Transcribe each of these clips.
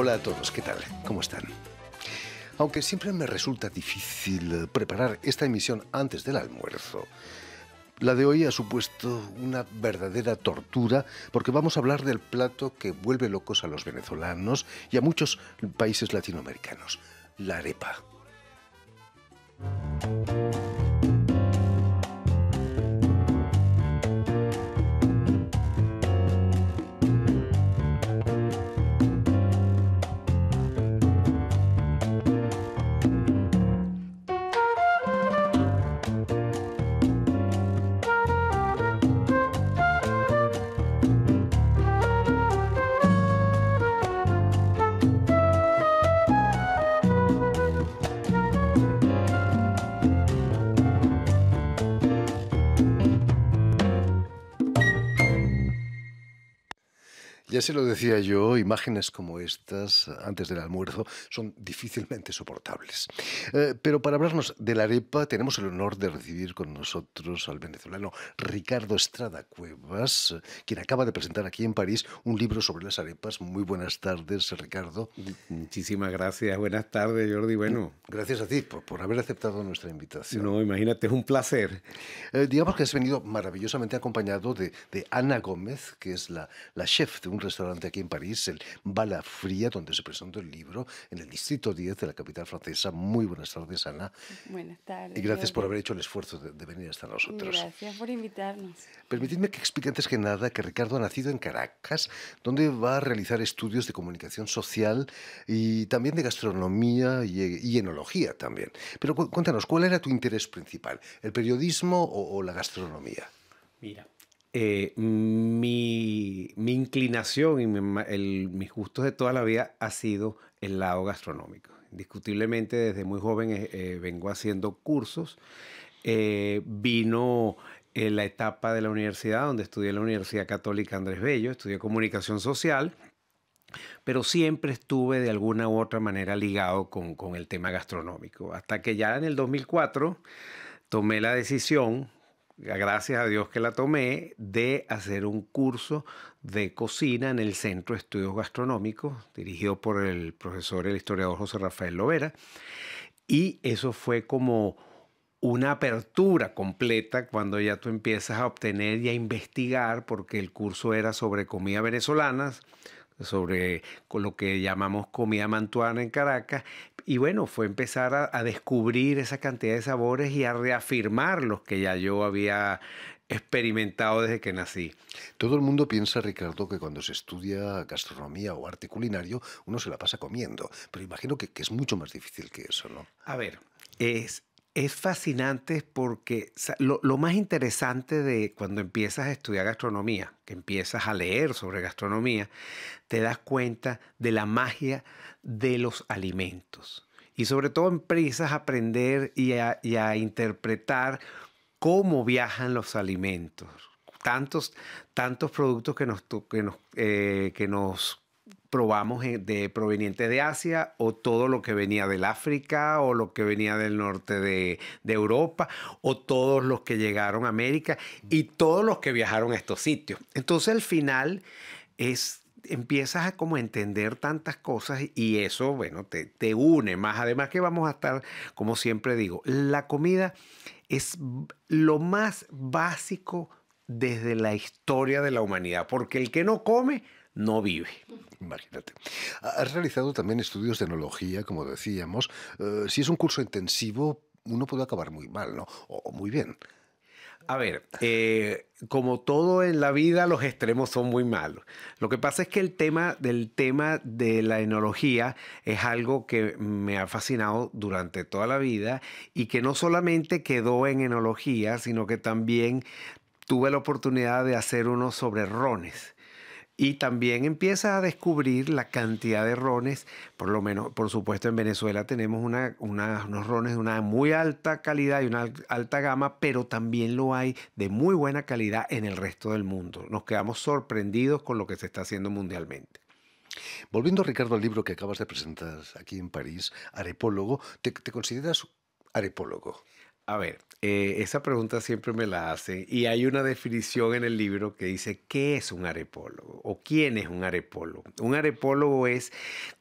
Hola a todos, ¿qué tal? ¿Cómo están? Aunque siempre me resulta difícil eh, preparar esta emisión antes del almuerzo, la de hoy ha supuesto una verdadera tortura porque vamos a hablar del plato que vuelve locos a los venezolanos y a muchos países latinoamericanos, la arepa. ya se lo decía yo, imágenes como estas, antes del almuerzo, son difícilmente soportables. Eh, pero para hablarnos de la arepa, tenemos el honor de recibir con nosotros al venezolano Ricardo Estrada Cuevas, quien acaba de presentar aquí en París un libro sobre las arepas. Muy buenas tardes, Ricardo. Muchísimas gracias. Buenas tardes, Jordi. Bueno. Gracias a ti por, haber aceptado nuestra invitación. No, imagínate, es un placer. Eh, digamos que has venido maravillosamente acompañado de, de Ana Gómez, que es la, la chef de un restaurante aquí en París, el Bala Fría, donde se presentó el libro, en el distrito 10 de la capital francesa. Muy buenas tardes, Ana. Buenas tardes. Y gracias por haber hecho el esfuerzo de, venir hasta nosotros. Gracias por invitarnos. Permitidme que explique antes que nada que Ricardo ha nacido en Caracas, donde va a realizar estudios de comunicación social y también de gastronomía y, enología también. Pero cuéntanos, ¿cuál era tu interés principal? ¿El periodismo o, o la gastronomía? Mira, eh, mi, inclinación y mis gustos de toda la vida ha sido el lado gastronómico. Indiscutiblemente desde muy joven eh, eh, vengo haciendo cursos. vino la etapa de la universidad, donde estudié la Universidad Católica Andrés Bello, estudié comunicación social, pero siempre estuve de alguna u otra manera ligado con, con el tema gastronómico, hasta que ya en el 2004 tomé la decisión gracias a Dios que la tomé, de hacer un curso de cocina en el Centro de Estudios Gastronómicos, dirigido por el profesor, el historiador José Rafael Lovera. Y eso fue como una apertura completa cuando ya tú empiezas a obtener y a investigar, porque el curso era sobre comida venezolanas, sobre lo que llamamos comida mantuana en Caracas, y bueno, fue empezar a, descubrir esa cantidad de sabores y a reafirmar los que ya yo había experimentado desde que nací. Todo el mundo piensa, Ricardo, que cuando se estudia gastronomía o arte culinario, uno se la pasa comiendo, pero imagino que, que es mucho más difícil que eso, ¿no? A ver, es, es fascinante porque lo, más interesante de cuando empiezas a estudiar gastronomía, que empiezas a leer sobre gastronomía, te das cuenta de la magia de los alimentos. Y sobre todo empiezas a aprender y a, interpretar cómo viajan los alimentos. Tantos, tantos productos que nos, que nos, eh, que nos probamos eh, de, proveniente de Asia o todo lo que venía del África o lo que venía del norte de, Europa o todos los que llegaron a América y todos los que viajaron a estos sitios. Entonces al final es empiezas a como entender tantas cosas y eso, bueno, te, te une más. Además que vamos a estar, como siempre digo, la comida es lo más básico desde la historia de la humanidad, porque el que no come no vive. Imagínate. Has realizado también estudios de enología, como decíamos. Eh, si es un curso intensivo, uno puede acabar muy mal, ¿no? O muy bien. A ver, eh, como todo en la vida, los extremos son muy malos. Lo que pasa es que el tema del tema de la enología es algo que me ha fascinado durante toda la vida y que no solamente quedó en enología, sino que también tuve la oportunidad de hacer unos sobre rones y también empieza a descubrir la cantidad de rones, por lo menos, por supuesto en Venezuela tenemos unos rones de una muy alta calidad y una alta gama, pero también lo hay de muy buena calidad en el resto del mundo. Nos quedamos sorprendidos con lo que se está haciendo mundialmente. Volviendo, Ricardo, al libro que acabas de presentar aquí en París, Arepólogo, te consideras arepólogo? A ver, eh, esa pregunta siempre me la hacen y hay una definición en el libro que dice qué es un arepólogo o quién es un arepólogo. Un arepólogo es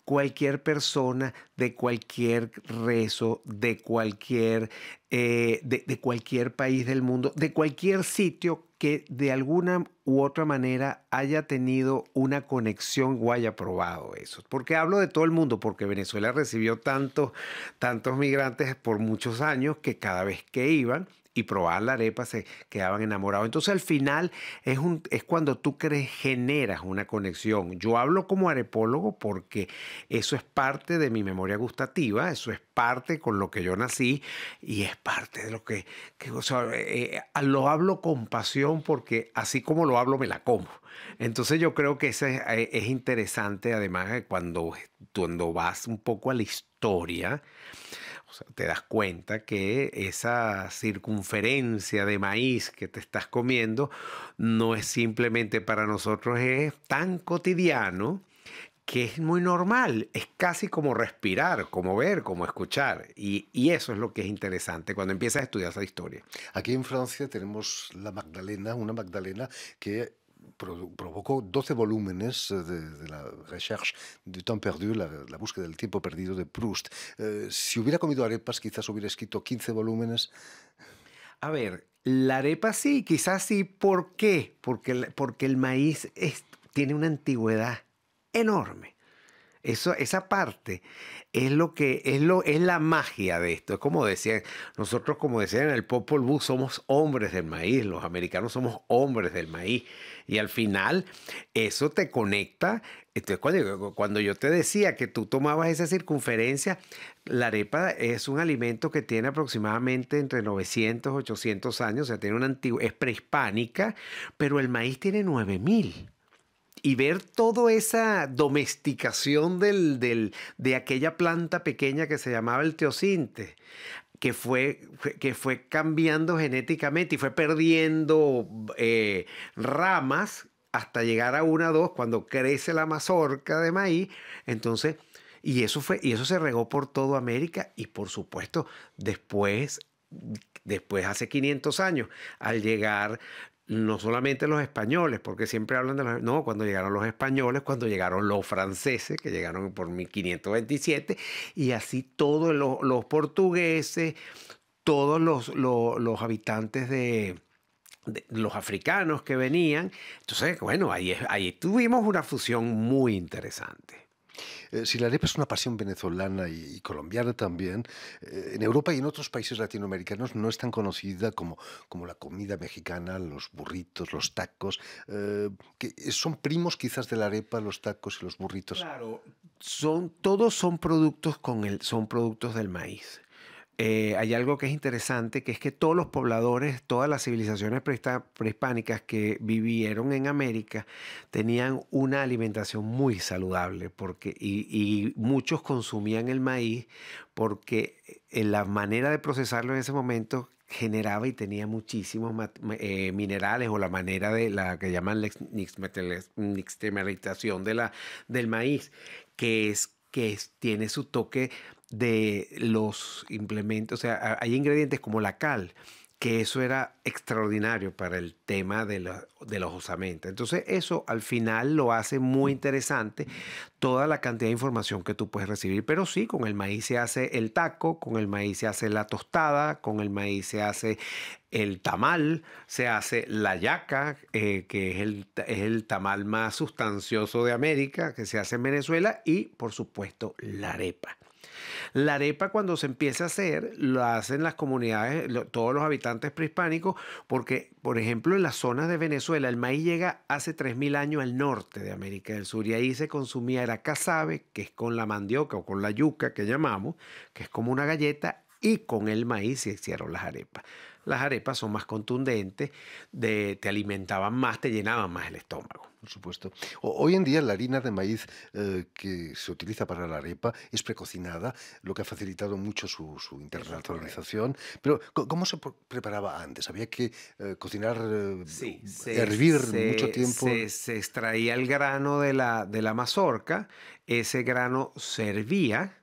cualquier persona de cualquier rezo, de cualquier, eh, de cualquier país del mundo, de cualquier sitio que de alguna u otra manera haya tenido una conexión o haya probado eso. Porque hablo de todo el mundo, porque Venezuela recibió tantos, tantos migrantes por muchos años que cada vez que iban y probar la arepa se quedaban enamorados. Entonces al final es, un, es cuando tú crees, generas una conexión. Yo hablo como arepólogo porque eso es parte de mi memoria gustativa, eso es parte con lo que yo nací y es parte de lo que, que eh, eh, lo hablo con pasión porque así como lo hablo me la como. Entonces yo creo que eso eh, es, interesante además cuando, cuando vas un poco a la historia te das cuenta que esa circunferencia de maíz que te estás comiendo no es simplemente para nosotros, es tan cotidiano que es muy normal, es casi como respirar, como ver, como escuchar. Y, y, eso es lo que es interesante cuando empiezas a estudiar esa historia. Aquí en Francia tenemos la Magdalena, una Magdalena que provocó 12 volúmenes eh, de, la Recherche du temps perdu, la, búsqueda del tiempo perdido de Proust. Eh, si hubiera comido arepas, quizás hubiera escrito 15 volúmenes. A ver, la arepa sí, quizás sí. ¿Por qué? Porque, porque el maíz tiene una antigüedad enorme esa parte es lo que es lo es la magia de esto. Es como decían nosotros, como decían en el Popol Vuh, somos hombres del maíz. Los americanos somos hombres del maíz. Y al final eso te conecta. Entonces cuando, yo te decía que tú tomabas esa circunferencia, la arepa es un alimento que tiene aproximadamente entre 900 800 años. O sea, tiene una antigua es prehispánica, pero el maíz tiene 9000 y ver toda esa domesticación del, del, de aquella planta pequeña que se llamaba el teocinte que fue, que fue cambiando genéticamente y fue perdiendo eh, ramas hasta llegar a una o dos cuando crece la mazorca de maíz. Entonces, y eso, fue, y eso se regó por toda América y por supuesto después después hace 500 años, al llegar no solamente los españoles, porque siempre hablan de los... No, cuando llegaron los españoles, cuando llegaron los franceses, que llegaron por 1527, y así todos los, portugueses, todos los, habitantes de, de, los africanos que venían. Entonces, bueno, ahí, ahí tuvimos una fusión muy interesante. Eh, si la arepa es una pasión venezolana y, colombiana también, eh, en Europa y en otros países latinoamericanos no es tan conocida como, la comida mexicana, los burritos, los tacos, eh, que son primos quizás de la arepa, los tacos y los burritos. Claro, son, todos son productos, con el, son productos del maíz. Eh, hay algo que es interesante, que es que todos los pobladores, todas las civilizaciones prehispánicas que vivieron en América tenían una alimentación muy saludable porque, y, muchos consumían el maíz porque en eh, la manera de procesarlo en ese momento generaba y tenía muchísimos eh, minerales o la manera de la que llaman la nixtamalización de del maíz, que es que tiene su toque de los implementos, o sea, hay ingredientes como la cal, que eso era extraordinario para el tema de, los osamentos. Entonces eso al final lo hace muy interesante toda la cantidad de información que tú puedes recibir. Pero sí, con el maíz se hace el taco, con el maíz se hace la tostada, con el maíz se hace el tamal, se hace la yaca, eh, que es el, es el tamal más sustancioso de América, que se hace en Venezuela, y por supuesto la arepa. La arepa cuando se empieza a hacer, lo hacen las comunidades, todos los habitantes prehispánicos, porque, por ejemplo, en las zonas de Venezuela, el maíz llega hace 3.000 años al norte de América del Sur y ahí se consumía, la casabe, que es con la mandioca o con la yuca que llamamos, que es como una galleta, y con el maíz se hicieron las arepas las arepas son más contundentes, te alimentaban más, te llenaban más el estómago. Por supuesto. hoy en día la harina de maíz eh, que se utiliza para la arepa es precocinada, lo que ha facilitado mucho su, internacionalización. Pero ¿cómo se preparaba antes? ¿Había que eh, cocinar, eh, hervir mucho tiempo? Se, extraía el grano de de la mazorca, ese grano servía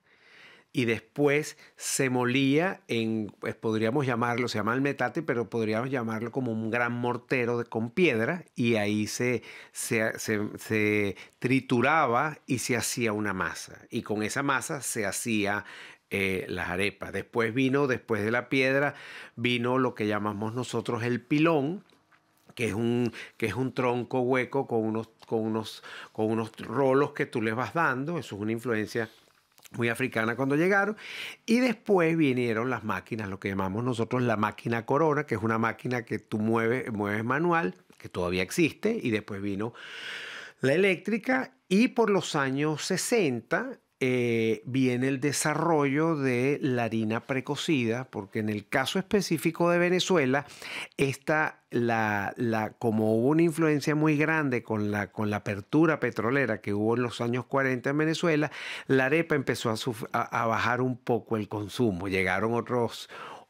y después se molía en, pues, podríamos llamarlo, se llama el metate, pero podríamos llamarlo como un gran mortero con piedra y ahí se, se, trituraba y se hacía una masa. Y con esa masa se hacía eh, las arepas. Después vino, después de la piedra, vino lo que llamamos nosotros el pilón, que es un, que es un tronco hueco con unos, con, unos, con unos rolos que tú les vas dando. Eso es una influencia muy africana cuando llegaron. Y después vinieron las máquinas, lo que llamamos nosotros la máquina corona, que es una máquina que tú mueves, mueves manual, que todavía existe, y después vino la eléctrica. Y por los años 60 eh, viene el desarrollo de la harina precocida, porque en el caso específico de Venezuela, la, la, como hubo una influencia muy grande con la, con la apertura petrolera que hubo en los años 40 en Venezuela, la arepa empezó a, bajar un poco el consumo, llegaron otros,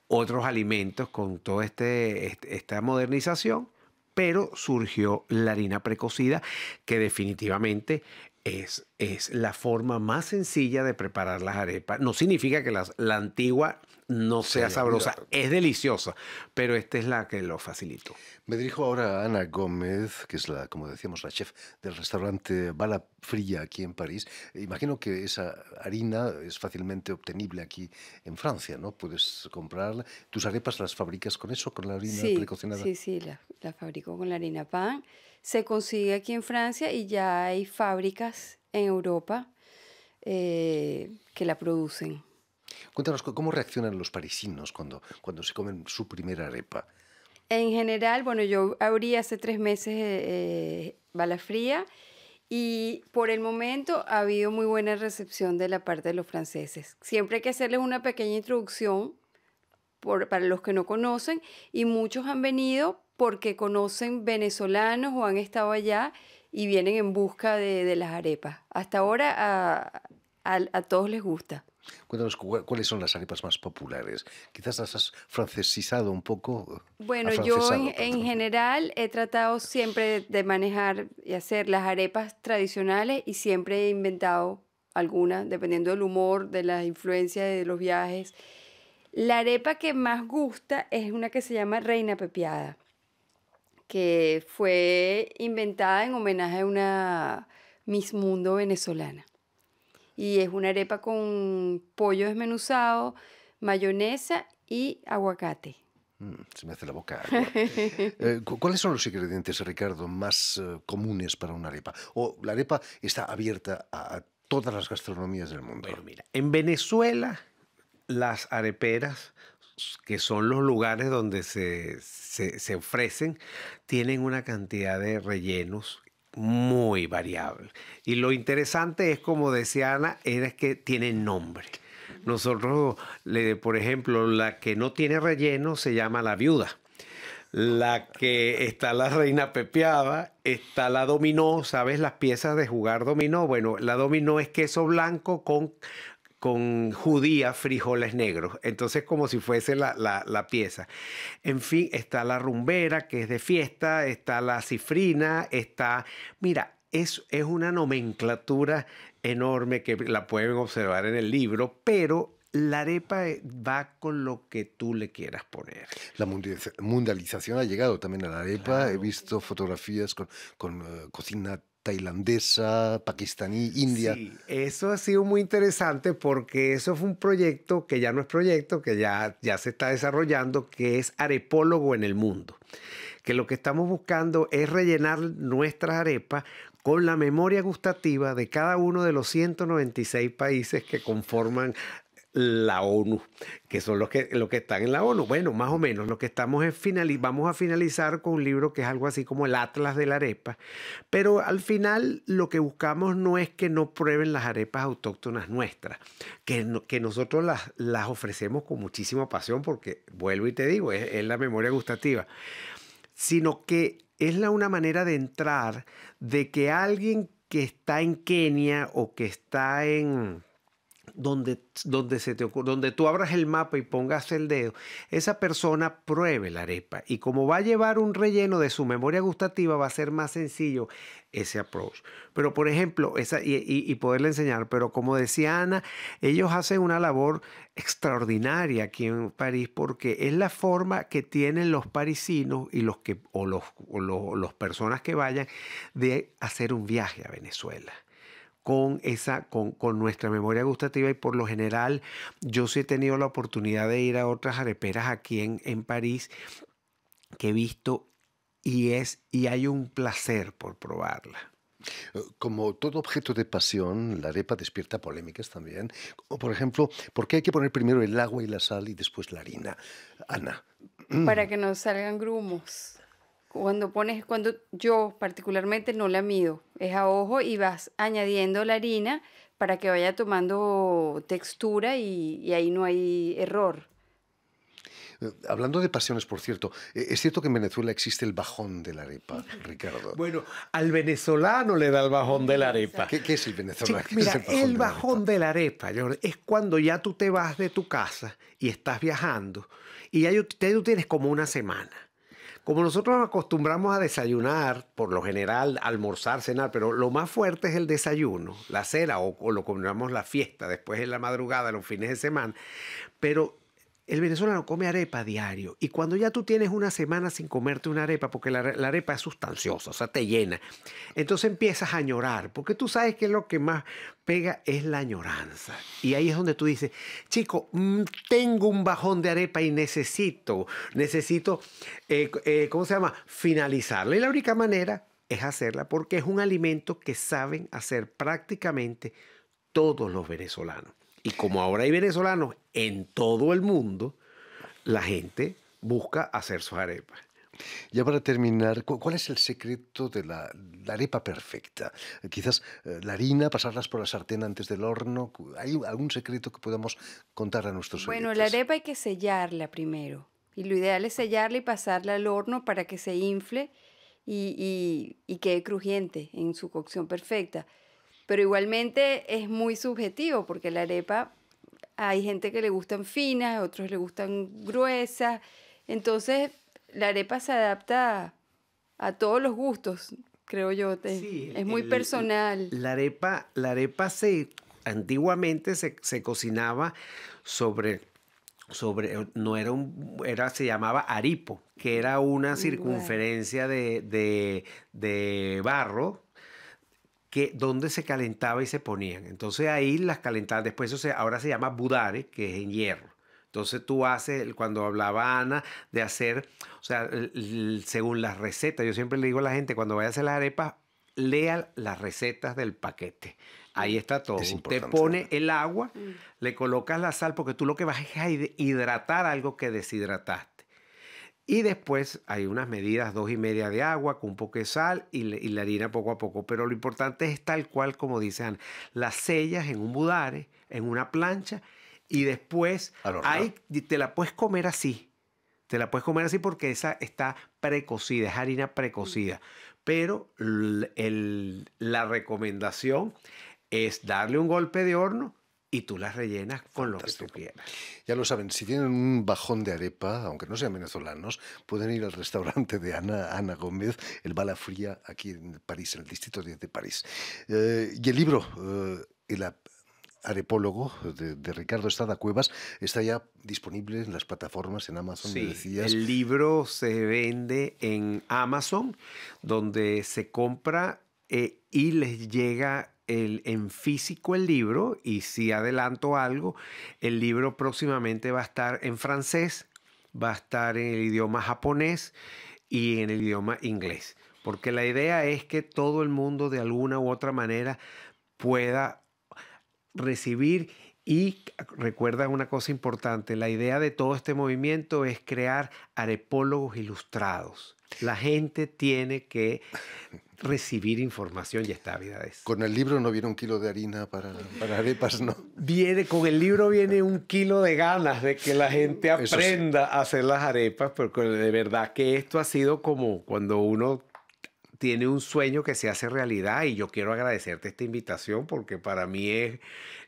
otros alimentos con toda este, esta modernización. Pero surgió la harina precocida, que definitivamente es es la forma más sencilla de preparar las arepas. No significa que la antigua no sea sabrosa, es deliciosa, pero esta es la que lo facilito. Me dirijo ahora a Ana Gómez, que es la, como decíamos, la chef del restaurante Bala Fría aquí en París. Imagino que esa harina es fácilmente obtenible aquí en Francia, ¿no? Puedes comprarla. ¿Tus arepas las fabricas con eso, con la harina precocinada? Sí, sí, la, la fabrico con la harina pan. Se consigue aquí en Francia y ya hay fábricas en Europa eh, que la producen. Cuéntanos, ¿cómo reaccionan los parisinos cuando, cuando se comen su primera arepa? En general, bueno, yo abrí hace tres meses eh, eh fría y por el momento ha habido muy buena recepción de la parte de los franceses. Siempre hay que hacerles una pequeña introducción por, para los que no conocen y muchos han venido porque conocen venezolanos o han estado allá y vienen en busca de, las arepas. Hasta ahora a, todos les gusta. Cuéntanos cuáles son las arepas más populares. Quizás las has francesizado un poco. Bueno, yo en, general he tratado siempre de, manejar y hacer las arepas tradicionales y siempre he inventado alguna... dependiendo del humor, de la influencia de los viajes. La arepa que más gusta es una que se llama Reina Pepiada que fue inventada en homenaje a una Miss Mundo venezolana. Y es una arepa con pollo desmenuzado, mayonesa y aguacate. Mm, se me hace la boca. Eh, ¿Cuáles son los ingredientes, Ricardo, más eh, comunes para una arepa? ¿O la arepa está abierta a todas las gastronomías del mundo? mira, en Venezuela las areperas que son los lugares donde se, ofrecen, tienen una cantidad de rellenos muy variable. Y lo interesante es, como decía Ana, es que tienen nombre. Nosotros, le, por ejemplo, la que no tiene relleno se llama la viuda. La que está la reina pepeada, está la dominó, ¿sabes? Las piezas de jugar dominó. Bueno, la dominó es queso blanco con con judía, frijoles negros. Entonces, como si fuese la, pieza. En fin, está la rumbera, que es de fiesta, está la cifrina, está... Mira, es, es una nomenclatura enorme que la pueden observar en el libro, pero la arepa eh, va con lo que tú le quieras poner. La mundialización ha llegado también a la arepa. He visto fotografías con, con eh, cocina tailandesa, pakistaní, india. Sí, eso ha sido muy interesante porque eso fue un proyecto que ya no es proyecto, que ya, ya se está desarrollando, que es arepólogo en el mundo. Que lo que estamos buscando es rellenar nuestras arepas con la memoria gustativa de cada uno de los 196 países que conforman la ONU, que son los que, que están en la ONU. Bueno, más o menos, lo que estamos es finalizar, vamos a finalizar con un libro que es algo así como el Atlas de la Arepa, pero al final lo que buscamos no es que no prueben las arepas autóctonas nuestras, que, que nosotros las, las ofrecemos con muchísima pasión, porque vuelvo y te digo, es, la memoria gustativa, sino que es la, una manera de entrar, de que alguien que está en Kenia o que está en donde, donde, se te donde tú abras el mapa y pongas el dedo, esa persona pruebe la arepa. Y como va a llevar un relleno de su memoria gustativa, va a ser más sencillo ese approach. Pero, por ejemplo, esa, y, poderle enseñar, pero como decía Ana, ellos hacen una labor extraordinaria aquí en París porque es la forma que tienen los parisinos y los que, o los, o los personas que vayan de hacer un viaje a Venezuela con, esa, con, nuestra memoria gustativa y por lo general yo sí he tenido la oportunidad de ir a otras areperas aquí en, en París que he visto y, es, y hay un placer por probarla. Eh, como todo objeto de pasión, la arepa despierta polémicas también. por ejemplo, ¿por qué hay que poner primero el agua y la sal y después la harina? Ana. Para que no salgan grumos. Cuando pones, cuando yo particularmente no la mido, es a ojo y vas añadiendo la harina para que vaya tomando textura y, ahí no hay error. Eh, hablando de pasiones, por cierto, eh, es cierto que en Venezuela existe el bajón de la arepa, Ricardo. Bueno, al venezolano le da el bajón de la arepa. ¿Qué, es el venezolano? mira, el bajón, de, la de la arepa, es cuando ya tú te vas de tu casa y estás viajando y ya tú tienes como una semana como nosotros acostumbramos a desayunar, por lo general, almorzar, cenar, pero lo más fuerte es el desayuno, la cena o, lo combinamos la fiesta después en la madrugada, los fines de semana. Pero el venezolano come arepa diario y cuando ya tú tienes una semana sin comerte una arepa, porque la, arepa es sustanciosa, o sea, te llena, entonces empiezas a añorar, porque tú sabes que lo que más pega es la añoranza. Y ahí es donde tú dices, chico, mm, tengo un bajón de arepa y necesito, necesito, eh, eh, ¿cómo se llama? Finalizarla. Y la única manera es hacerla porque es un alimento que saben hacer prácticamente todos los venezolanos. Y como ahora hay venezolanos en todo el mundo, la gente busca hacer sus arepa. Ya para terminar, ¿cuál es el secreto de la, arepa perfecta? Quizás eh, la harina, pasarlas por la sartén antes del horno. ¿Hay algún secreto que podamos contar a nuestros bueno, Bueno, la arepa hay que sellarla primero. Y lo ideal es sellarla y pasarla al horno para que se infle y, y quede crujiente en su cocción perfecta. Pero igualmente es muy subjetivo porque la arepa hay gente que le gustan finas, otros le gustan gruesas. Entonces, la arepa se adapta a, todos los gustos, creo yo. sí, es muy personal. La arepa, la arepa se antiguamente se, cocinaba sobre sobre eh, no era un era se llamaba aripo que era una circunferencia de, de barro donde se calentaba y se ponían. Entonces ahí las calentaban, después eso se, ahora se llama budare, que es en hierro. Entonces tú haces, cuando hablaba Ana de hacer, o sea, según las recetas, yo siempre le digo a la gente, cuando vaya a hacer las arepas, lea las recetas del paquete. Ahí está todo. Te pone el agua, mm. le colocas la sal, porque tú lo que vas es a hidratar algo que deshidrataste. Y después hay unas medidas, dos y media de agua con un poco de sal y, la harina poco a poco. Pero lo importante es tal cual como dicen, las sellas en un budare, en una plancha y después ahí te la puedes comer así. Te la puedes comer así porque esa está precocida, es harina precocida. Pero la recomendación es darle un golpe de horno y tú las rellenas con lo que tú quieras. Ya lo saben, si tienen un bajón de arepa, aunque no sean venezolanos, pueden ir al restaurante de Ana, Ana Gómez, el Bala Fría, aquí en París, en el Distrito 10 de París. Eh, y el libro, eh, El arepólogo de, Ricardo Estrada Cuevas, está ya disponible en las plataformas, en Amazon, sí, El libro se vende en Amazon, donde se compra eh, y les llega en físico el libro y si adelanto algo, el libro próximamente va a estar en francés, va a estar en el idioma japonés y en el idioma inglés. Porque la idea es que todo el mundo de alguna u otra manera pueda recibir y recuerda una cosa importante, la idea de todo este movimiento es crear arepólogos ilustrados. La gente tiene que recibir información y es... Con el libro no viene un kilo de harina para, arepas, ¿no? Viene, con el libro viene un kilo de ganas de que la gente aprenda a hacer las arepas, porque de verdad que esto ha sido como cuando uno tiene un sueño que se hace realidad y yo quiero agradecerte esta invitación porque para mí es,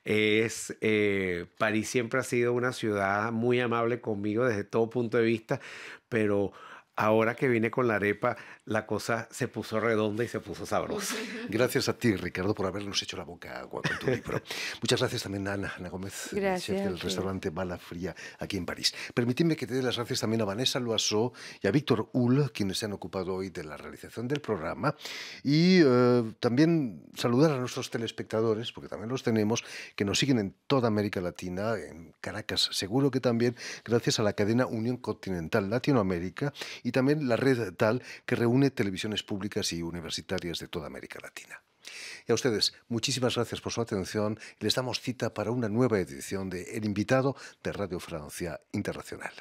es eh, París siempre ha sido una ciudad muy amable conmigo desde todo punto de vista, pero ahora que vine con la arepa, la cosa se puso redonda y se puso sabrosa. Gracias a ti, Ricardo, por habernos hecho la boca agua con tu libro. Muchas gracias también a Ana, Gómez, gracias, chef del restaurante Mala Fría aquí en París. Permíteme que te dé las gracias también a Vanessa Loiseau y a Víctor Ull, quienes se han ocupado hoy de la realización del programa. Y eh, también saludar a nuestros telespectadores, porque también los tenemos, que nos siguen en toda América Latina, en Caracas seguro que también, gracias a la cadena Unión Continental Latinoamérica y también la red TAL que reúne televisiones públicas y universitarias de toda América Latina. Y a ustedes, muchísimas gracias por su atención les damos cita para una nueva edición de El invitado de Radio Francia Internacional.